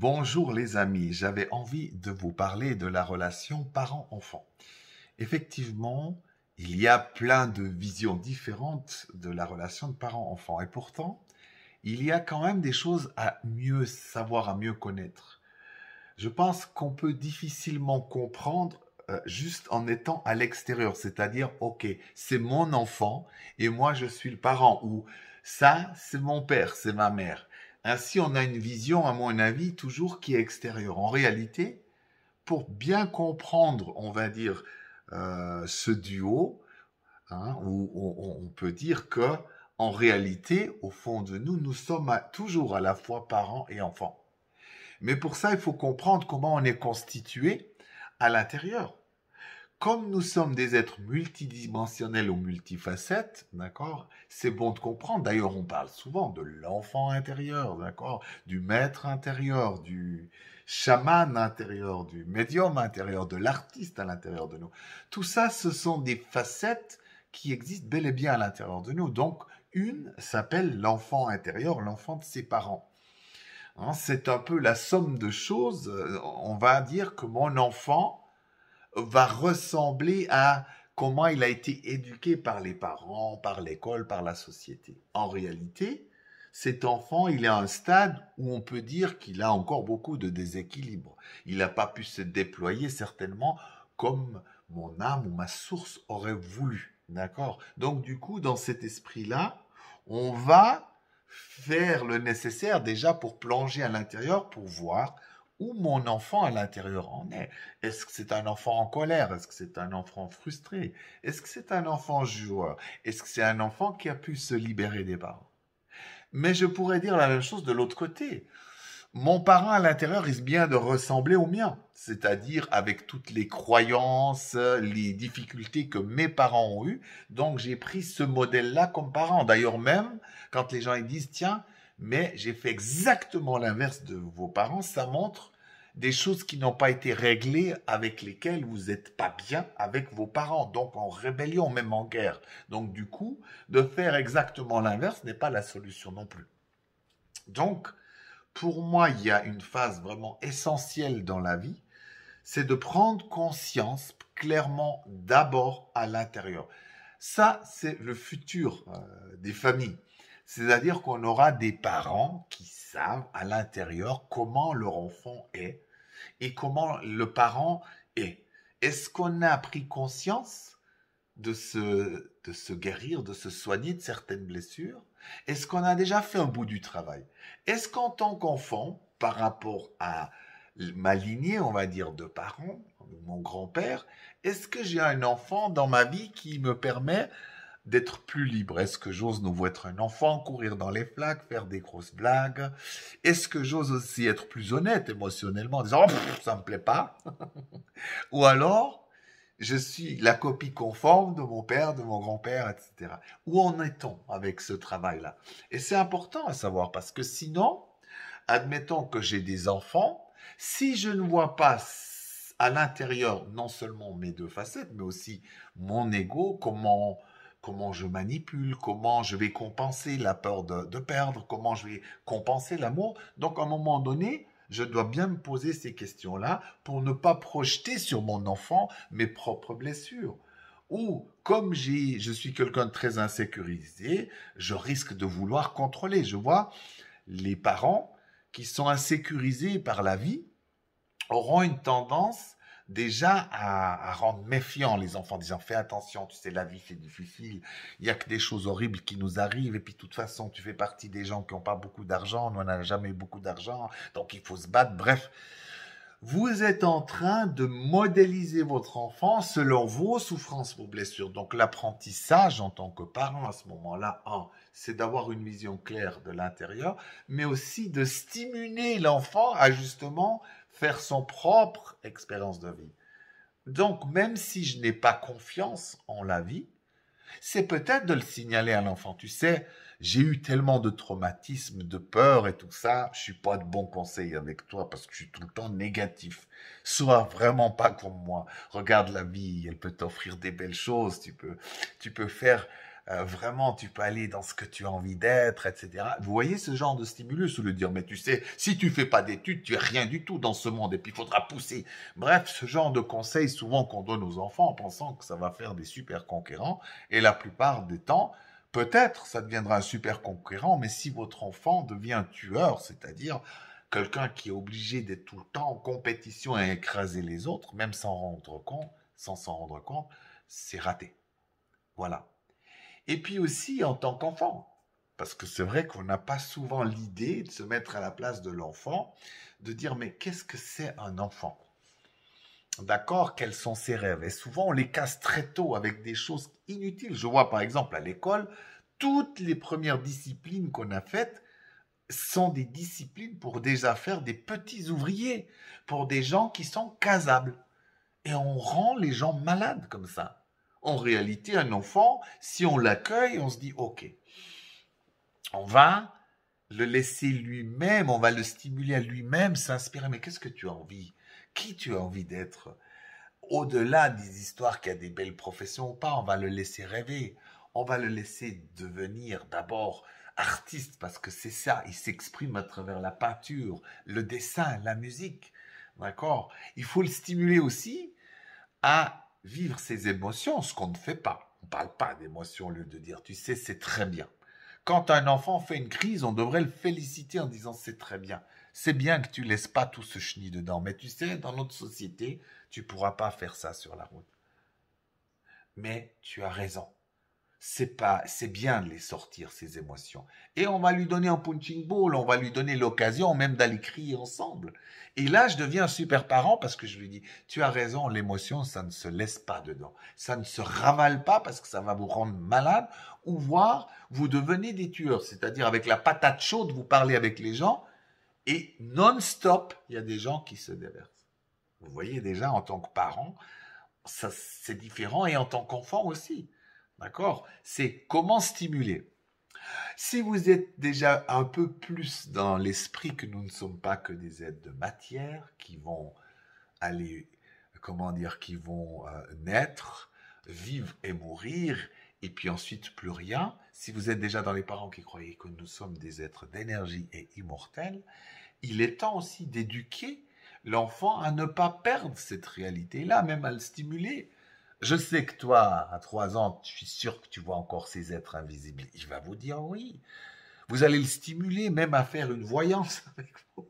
Bonjour les amis, j'avais envie de vous parler de la relation parent-enfant. Effectivement, il y a plein de visions différentes de la relation de parent-enfant et pourtant, il y a quand même des choses à mieux savoir, à mieux connaître. Je pense qu'on peut difficilement comprendre euh, juste en étant à l'extérieur, c'est-à-dire, ok, c'est mon enfant et moi je suis le parent, ou ça, c'est mon père, c'est ma mère. Ainsi, on a une vision, à mon avis, toujours qui est extérieure. En réalité, pour bien comprendre, on va dire, euh, ce duo, hein, où on, peut dire que, en réalité, au fond de nous, nous sommes toujours à la fois parents et enfants. Mais pour ça, il faut comprendre comment on est constitué à l'intérieur comme nous sommes des êtres multidimensionnels ou multifacettes, d'accord, c'est bon de comprendre. D'ailleurs, on parle souvent de l'enfant intérieur, d'accord, du maître intérieur, du chaman intérieur, du médium intérieur, de l'artiste à l'intérieur de nous. Tout ça, ce sont des facettes qui existent bel et bien à l'intérieur de nous. Donc, une s'appelle l'enfant intérieur, l'enfant de ses parents. Hein, c'est un peu la somme de choses. Euh, on va dire que mon enfant, va ressembler à comment il a été éduqué par les parents, par l'école, par la société. En réalité, cet enfant, il est à un stade où on peut dire qu'il a encore beaucoup de déséquilibre. Il n'a pas pu se déployer certainement comme mon âme ou ma source aurait voulu. D'accord Donc du coup, dans cet esprit-là, on va faire le nécessaire déjà pour plonger à l'intérieur, pour voir où mon enfant à l'intérieur en est. Est-ce que c'est un enfant en colère Est-ce que c'est un enfant frustré Est-ce que c'est un enfant joueur Est-ce que c'est un enfant qui a pu se libérer des parents Mais je pourrais dire la même chose de l'autre côté. Mon parent à l'intérieur risque bien de ressembler au mien, c'est-à-dire avec toutes les croyances, les difficultés que mes parents ont eues. Donc j'ai pris ce modèle-là comme parent. D'ailleurs même, quand les gens ils disent, tiens, mais j'ai fait exactement l'inverse de vos parents. Ça montre des choses qui n'ont pas été réglées, avec lesquelles vous n'êtes pas bien avec vos parents, donc en rébellion, même en guerre. Donc du coup, de faire exactement l'inverse n'est pas la solution non plus. Donc, pour moi, il y a une phase vraiment essentielle dans la vie, c'est de prendre conscience clairement d'abord à l'intérieur. Ça, c'est le futur euh, des familles. C'est-à-dire qu'on aura des parents qui savent à l'intérieur comment leur enfant est et comment le parent est. Est-ce qu'on a pris conscience de se, de se guérir, de se soigner de certaines blessures Est-ce qu'on a déjà fait un bout du travail Est-ce qu'en tant qu'enfant, par rapport à ma lignée, on va dire, de parents, mon grand-père, est-ce que j'ai un enfant dans ma vie qui me permet d'être plus libre. Est-ce que j'ose nouveau être un enfant, courir dans les flaques, faire des grosses blagues Est-ce que j'ose aussi être plus honnête émotionnellement en disant ça oh, ne ça me plaît pas Ou alors je suis la copie conforme de mon père, de mon grand-père, etc. Où en est-on avec ce travail-là Et c'est important à savoir parce que sinon, admettons que j'ai des enfants, si je ne vois pas à l'intérieur non seulement mes deux facettes, mais aussi mon ego, comment comment je manipule, comment je vais compenser la peur de, perdre, comment je vais compenser l'amour. Donc à un moment donné, je dois bien me poser ces questions-là pour ne pas projeter sur mon enfant mes propres blessures. Ou, comme je suis quelqu'un de très insécurisé, je risque de vouloir contrôler. Je vois les parents qui sont insécurisés par la vie auront une tendance déjà à, rendre méfiants les enfants, disant fais attention, tu sais, la vie c'est difficile, il n'y a que des choses horribles qui nous arrivent, et puis de toute façon, tu fais partie des gens qui n'ont pas beaucoup d'argent, Nous, on n'a jamais beaucoup d'argent, donc il faut se battre, bref. Vous êtes en train de modéliser votre enfant selon vos souffrances, vos blessures. Donc l'apprentissage en tant que parent à ce moment-là, c'est d'avoir une vision claire de l'intérieur, mais aussi de stimuler l'enfant à justement faire son propre expérience de vie. Donc, même si je n'ai pas confiance en la vie, c'est peut-être de le signaler à l'enfant. Tu sais, j'ai eu tellement de traumatismes, de peur et tout ça, je suis pas de bon conseil avec toi parce que je suis tout le temps négatif. Sois vraiment pas comme moi. Regarde la vie, elle peut t'offrir des belles choses, tu peux, tu peux faire euh, vraiment tu peux aller dans ce que tu as envie d'être, etc. Vous voyez ce genre de stimulus ou le dire, mais tu sais, si tu fais pas d'études, tu es rien du tout dans ce monde et puis il faudra pousser. Bref, ce genre de conseils souvent qu'on donne aux enfants en pensant que ça va faire des super conquérants et la plupart des temps, peut-être ça deviendra un super conquérant, mais si votre enfant devient tueur, c'est-à-dire quelqu'un qui est obligé d'être tout le temps en compétition et écraser les autres, même sans rendre compte, sans s'en rendre compte, c'est raté. Voilà et puis aussi en tant qu'enfant. Parce que c'est vrai qu'on n'a pas souvent l'idée de se mettre à la place de l'enfant, de dire mais qu'est-ce que c'est un enfant D'accord, quels sont ses rêves Et souvent on les casse très tôt avec des choses inutiles. Je vois par exemple à l'école, toutes les premières disciplines qu'on a faites sont des disciplines pour déjà faire des petits ouvriers, pour des gens qui sont casables. Et on rend les gens malades comme ça. En réalité, un enfant, si on l'accueille, on se dit, OK, on va le laisser lui-même, on va le stimuler à lui-même, s'inspirer. Mais qu'est-ce que tu as envie Qui tu as envie d'être Au-delà des histoires qu'il y a des belles professions ou pas, on va le laisser rêver. On va le laisser devenir d'abord artiste, parce que c'est ça, il s'exprime à travers la peinture, le dessin, la musique. D'accord Il faut le stimuler aussi à vivre ses émotions, ce qu'on ne fait pas. On ne parle pas d'émotions au lieu de dire tu sais, c'est très bien. Quand un enfant fait une crise, on devrait le féliciter en disant c'est très bien. C'est bien que tu laisses pas tout ce chenille dedans, mais tu sais, dans notre société, tu pourras pas faire ça sur la route. Mais tu as raison c'est pas, c'est bien de les sortir ces émotions. Et on va lui donner un punching ball, on va lui donner l'occasion même d'aller crier ensemble. Et là, je deviens un super parent parce que je lui dis, tu as raison, l'émotion, ça ne se laisse pas dedans, ça ne se ravale pas parce que ça va vous rendre malade ou voir vous devenez des tueurs. C'est-à-dire avec la patate chaude, vous parlez avec les gens et non-stop, il y a des gens qui se déversent. Vous voyez déjà en tant que parent, c'est différent et en tant qu'enfant aussi D'accord C'est comment stimuler. Si vous êtes déjà un peu plus dans l'esprit que nous ne sommes pas que des êtres de matière qui vont aller, comment dire, qui vont euh, naître, vivre et mourir, et puis ensuite plus rien, si vous êtes déjà dans les parents qui croyaient que nous sommes des êtres d'énergie et immortels, il est temps aussi d'éduquer l'enfant à ne pas perdre cette réalité-là, même à le stimuler. Je sais que toi, à trois ans, je suis sûr que tu vois encore ces êtres invisibles. Il va vous dire oui. Vous allez le stimuler même à faire une voyance avec vous.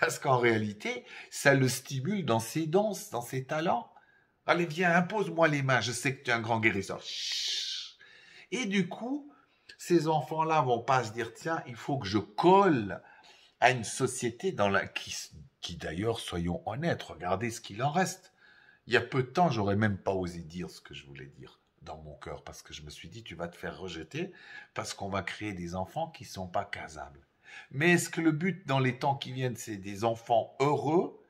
Parce qu'en réalité, ça le stimule dans ses dons, dans ses talents. Allez, viens, impose-moi les mains, je sais que tu es un grand guérisseur. Et du coup, ces enfants-là vont pas se dire, tiens, il faut que je colle à une société dans la... qui d'ailleurs, soyons honnêtes, regardez ce qu'il en reste il y a peu de temps, j'aurais même pas osé dire ce que je voulais dire dans mon cœur parce que je me suis dit tu vas te faire rejeter parce qu'on va créer des enfants qui sont pas casables. Mais est-ce que le but dans les temps qui viennent c'est des enfants heureux,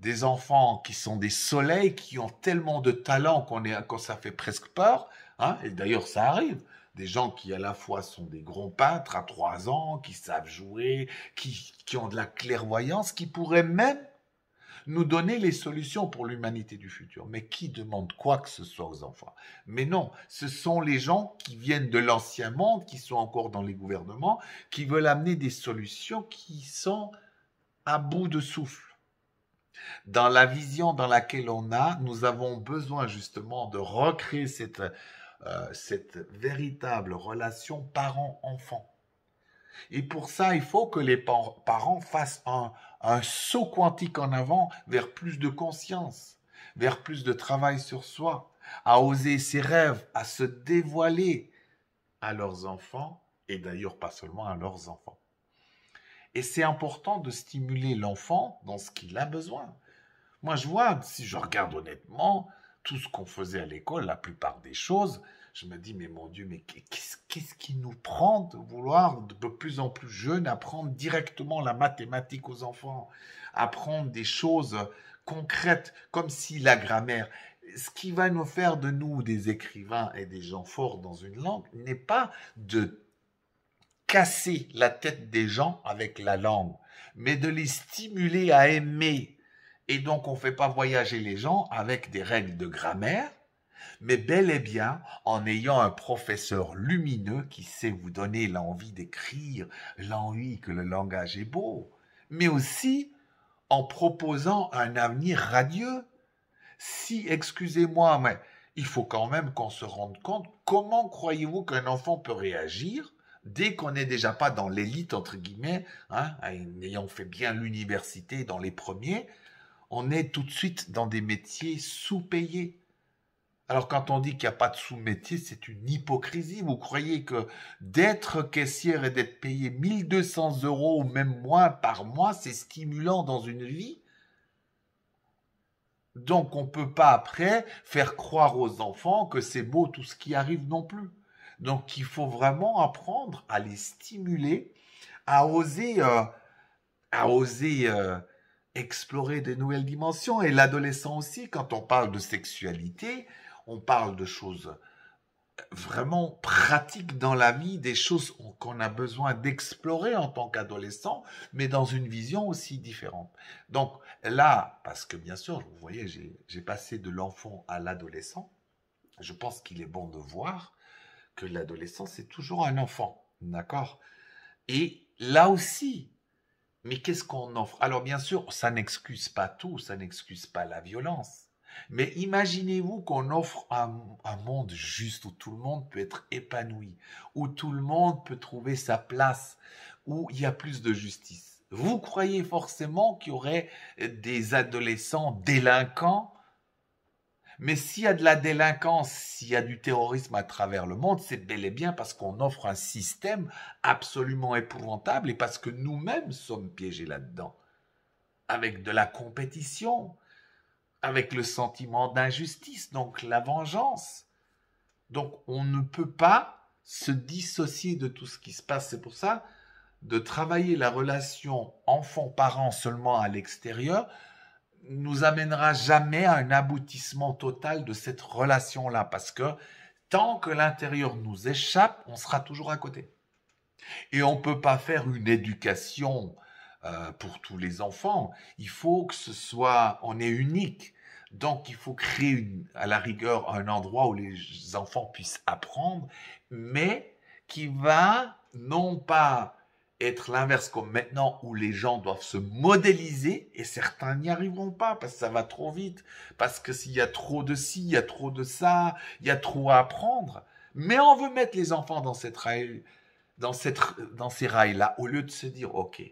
des enfants qui sont des soleils qui ont tellement de talent qu'on est quand ça fait presque peur, hein Et d'ailleurs ça arrive. Des gens qui à la fois sont des grands peintres à trois ans, qui savent jouer, qui ont de la clairvoyance, qui pourraient même nous donner les solutions pour l'humanité du futur. Mais qui demande quoi que ce soit aux enfants Mais non, ce sont les gens qui viennent de l'ancien monde, qui sont encore dans les gouvernements, qui veulent amener des solutions qui sont à bout de souffle. Dans la vision dans laquelle on a, nous avons besoin justement de recréer cette, euh, cette véritable relation parent-enfant. Et pour ça, il faut que les parents fassent un, un saut quantique en avant vers plus de conscience, vers plus de travail sur soi, à oser ses rêves, à se dévoiler à leurs enfants, et d'ailleurs pas seulement à leurs enfants. Et c'est important de stimuler l'enfant dans ce qu'il a besoin. Moi, je vois, si je regarde honnêtement, tout ce qu'on faisait à l'école, la plupart des choses, je me dis, mais mon Dieu, mais qu'est-ce, qui nous prend de vouloir de plus en plus jeunes apprendre directement la mathématique aux enfants, apprendre des choses concrètes, comme si la grammaire, ce qui va nous faire de nous des écrivains et des gens forts dans une langue, n'est pas de casser la tête des gens avec la langue, mais de les stimuler à aimer. Et donc on ne fait pas voyager les gens avec des règles de grammaire, mais bel et bien en ayant un professeur lumineux qui sait vous donner l'envie d'écrire, l'envie que le langage est beau, mais aussi en proposant un avenir radieux. Si, excusez-moi, mais il faut quand même qu'on se rende compte comment croyez-vous qu'un enfant peut réagir dès qu'on n'est déjà pas dans l'élite, entre guillemets, hein, en ayant fait bien l'université dans les premiers, on est tout de suite dans des métiers sous-payés. Alors quand on dit qu'il n'y a pas de sous-métier, c'est une hypocrisie. Vous croyez que d'être caissière et d'être payé 1200 euros ou même moins par mois, c'est stimulant dans une vie Donc on ne peut pas après faire croire aux enfants que c'est beau tout ce qui arrive non plus. Donc il faut vraiment apprendre à les stimuler, à oser, euh, euh, explorer de nouvelles dimensions. Et l'adolescent aussi, quand on parle de sexualité, on parle de choses vraiment pratiques dans la vie, des choses qu'on a besoin d'explorer en tant qu'adolescent, mais dans une vision aussi différente. Donc là, parce que bien sûr, vous voyez, j'ai passé de l'enfant à l'adolescent, je pense qu'il est bon de voir que l'adolescent, c'est toujours un enfant, d'accord Et là aussi, mais qu'est-ce qu'on offre Alors bien sûr, ça n'excuse pas tout, ça n'excuse pas la violence, mais imaginez-vous qu'on offre un, monde juste où tout le monde peut être épanoui, où tout le monde peut trouver sa place, où il y a plus de justice. Vous croyez forcément qu'il y aurait des adolescents délinquants mais s'il y a de la délinquance, s'il y a du terrorisme à travers le monde, c'est bel et bien parce qu'on offre un système absolument épouvantable et parce que nous-mêmes sommes piégés là-dedans. Avec de la compétition, avec le sentiment d'injustice, donc la vengeance. Donc on ne peut pas se dissocier de tout ce qui se passe. C'est pour ça de travailler la relation enfant-parent seulement à l'extérieur nous amènera jamais à un aboutissement total de cette relation-là, parce que tant que l'intérieur nous échappe, on sera toujours à côté. Et on ne peut pas faire une éducation euh, pour tous les enfants. Il faut que ce soit, on est unique. Donc, il faut créer à la rigueur un endroit où les enfants puissent apprendre, mais qui va non pas être l'inverse comme maintenant où les gens doivent se modéliser et certains n'y arriveront pas parce que ça va trop vite, parce que s'il y a trop de ci, il y a trop de ça, il y a trop à apprendre. Mais on veut mettre les enfants dans dans ces rails-là au lieu de se dire, OK,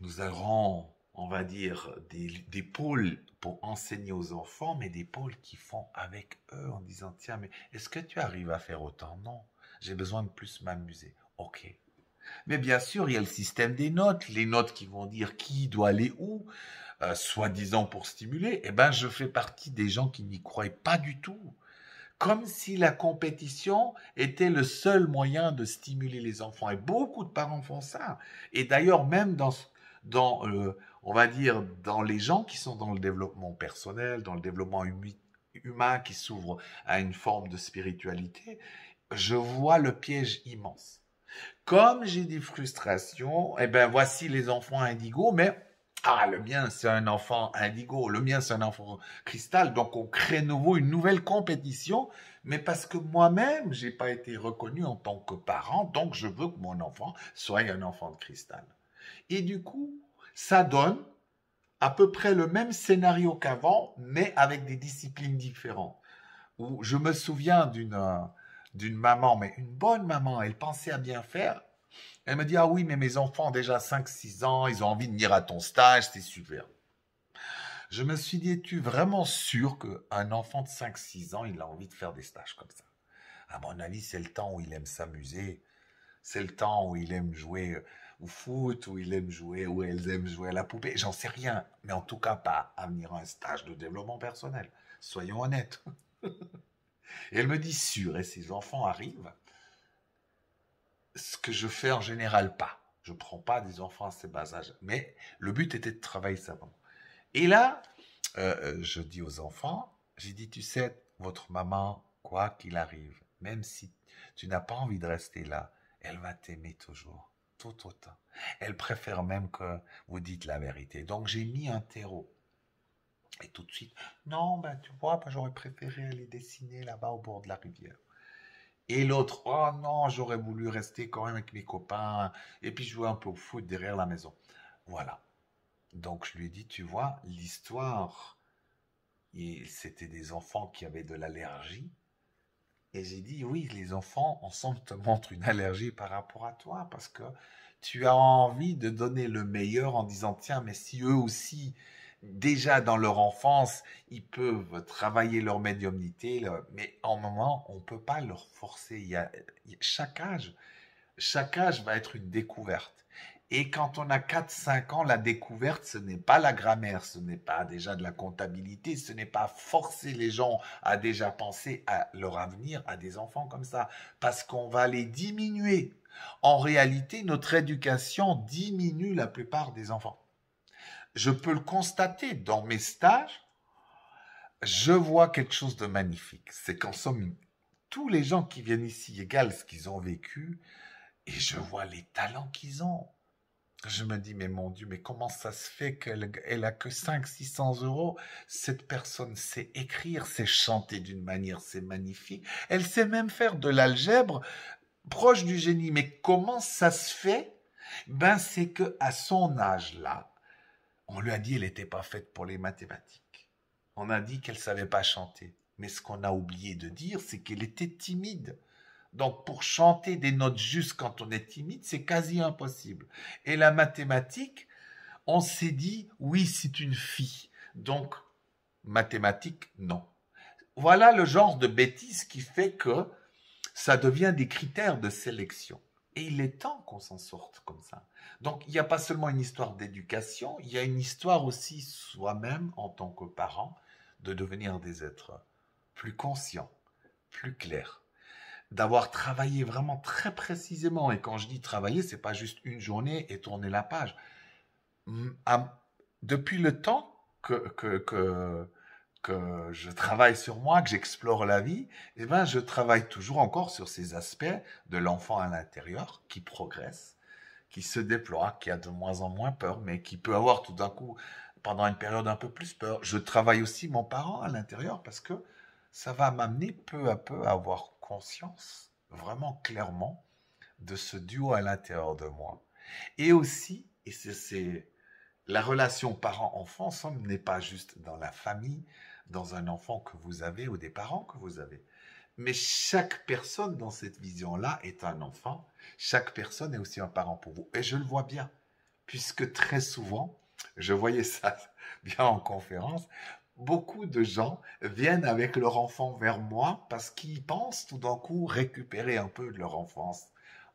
nous aurons, on va dire, des, pôles pour enseigner aux enfants, mais des pôles qui font avec eux en disant, tiens, mais est-ce que tu arrives à faire autant Non, j'ai besoin de plus m'amuser. Ok. Mais bien sûr, il y a le système des notes, les notes qui vont dire qui doit aller où, euh, soi-disant pour stimuler. Eh bien, je fais partie des gens qui n'y croient pas du tout comme si la compétition était le seul moyen de stimuler les enfants. Et beaucoup de parents font ça. Et d'ailleurs, même dans ce dans, euh, on va dire, dans les gens qui sont dans le développement personnel, dans le développement humain qui s'ouvre à une forme de spiritualité, je vois le piège immense. Comme j'ai des frustrations, eh ben voici les enfants indigos, mais ah, le mien, c'est un enfant indigo, le mien, c'est un enfant cristal. Donc, on crée nouveau une nouvelle compétition, mais parce que moi-même, j'ai pas été reconnu en tant que parent, donc je veux que mon enfant soit un enfant de cristal. Et du coup, ça donne à peu près le même scénario qu'avant, mais avec des disciplines différentes. Où je me souviens d'une euh, d'une maman, mais une bonne maman, elle pensait à bien faire. Elle me dit, ah oui, mais mes enfants déjà 5-6 ans, ils ont envie de venir à ton stage, c'est super. Je me suis dit, es-tu vraiment sûr qu'un enfant de 5-6 ans, il a envie de faire des stages comme ça À mon avis, c'est le temps où il aime s'amuser, c'est le temps où il aime jouer euh, au foot, où ils aiment jouer, où elles aiment jouer à la poupée. J'en sais rien, mais en tout cas pas à venir à un stage de développement personnel. Soyons honnêtes. elle me dit sûr, et ses enfants arrivent. Ce que je fais en général pas. Je ne prends pas des enfants à ces bas âges. Mais le but était de travailler ça. Et là, euh, euh, je dis aux enfants, j'ai dit, tu sais, votre maman, quoi qu'il arrive, même si tu n'as pas envie de rester là, elle va t'aimer toujours tout Elle préfère même que vous dites la vérité. Donc j'ai mis un terreau. Et tout de suite, non, ben tu vois, ben, j'aurais préféré aller dessiner là-bas au bord de la rivière. Et l'autre, oh non, j'aurais voulu rester quand même avec mes copains et puis jouer un peu au foot derrière la maison. Voilà. Donc je lui ai dit, tu vois, l'histoire, c'était des enfants qui avaient de l'allergie et j'ai dit, oui, les enfants, ensemble, te montrent une allergie par rapport à toi, parce que tu as envie de donner le meilleur en disant, tiens, mais si eux aussi, déjà dans leur enfance, ils peuvent travailler leur médiumnité, mais en moment, on ne peut pas leur forcer. Il chaque âge, chaque âge va être une découverte. Et quand on a 4-5 ans, la découverte, ce n'est pas la grammaire, ce n'est pas déjà de la comptabilité, ce n'est pas forcer les gens à déjà penser à leur avenir, à des enfants comme ça, parce qu'on va les diminuer. En réalité, notre éducation diminue la plupart des enfants. Je peux le constater dans mes stages, je vois quelque chose de magnifique. C'est qu'en somme, tous les gens qui viennent ici égalent ce qu'ils ont vécu, et je vois les talents qu'ils ont je me dis, mais mon Dieu, mais comment ça se fait qu'elle elle a que 500-600 euros Cette personne sait écrire, sait chanter d'une manière, c'est magnifique. Elle sait même faire de l'algèbre proche du génie. Mais comment ça se fait Ben, c'est que à son âge-là, on lui a dit qu'elle n'était pas faite pour les mathématiques. On a dit qu'elle ne savait pas chanter. Mais ce qu'on a oublié de dire, c'est qu'elle était timide. Donc pour chanter des notes justes quand on est timide, c'est quasi impossible. Et la mathématique, on s'est dit, oui, c'est une fille. Donc, mathématique, non. Voilà le genre de bêtise qui fait que ça devient des critères de sélection. Et il est temps qu'on s'en sorte comme ça. Donc il n'y a pas seulement une histoire d'éducation, il y a une histoire aussi soi-même en tant que parent de devenir des êtres plus conscients, plus clairs d'avoir travaillé vraiment très précisément. Et quand je dis travailler, c'est pas juste une journée et tourner la page. Depuis le temps que, que, que, je travaille sur moi, que j'explore la vie, eh ben, je travaille toujours encore sur ces aspects de l'enfant à l'intérieur qui progresse, qui se déploie, qui a de moins en moins peur, mais qui peut avoir tout d'un coup, pendant une période un peu plus peur. Je travaille aussi mon parent à l'intérieur parce que ça va m'amener peu à peu à avoir conscience vraiment clairement de ce duo à l'intérieur de moi. Et aussi, et c'est la relation parent-enfant, somme n'est pas juste dans la famille, dans un enfant que vous avez ou des parents que vous avez. Mais chaque personne dans cette vision-là est un enfant. Chaque personne est aussi un parent pour vous. Et je le vois bien, puisque très souvent, je voyais ça bien en conférence, beaucoup de gens viennent avec leur enfant vers moi parce qu'ils pensent tout d'un coup récupérer un peu de leur enfance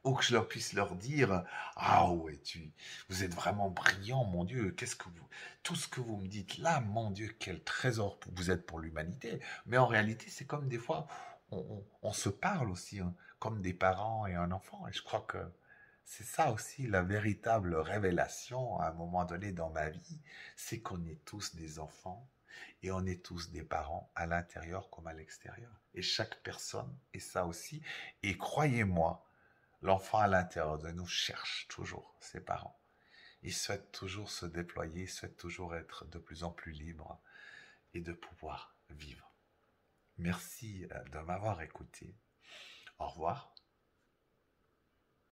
ou que je leur puisse leur dire ah es tu vous êtes vraiment brillant mon Dieu qu'est-ce que vous tout ce que vous me dites là mon Dieu quel trésor vous êtes pour l'humanité mais en réalité c'est comme des fois on, se parle aussi hein, comme des parents et un enfant et je crois que c'est ça aussi la véritable révélation à un moment donné dans ma vie, c'est qu'on est tous des enfants et on est tous des parents à l'intérieur comme à l'extérieur. Et chaque personne est ça aussi. Et croyez-moi, l'enfant à l'intérieur de nous cherche toujours ses parents. Il souhaite toujours se déployer, il souhaite toujours être de plus en plus libre et de pouvoir vivre. Merci euh, de m'avoir écouté. Au revoir.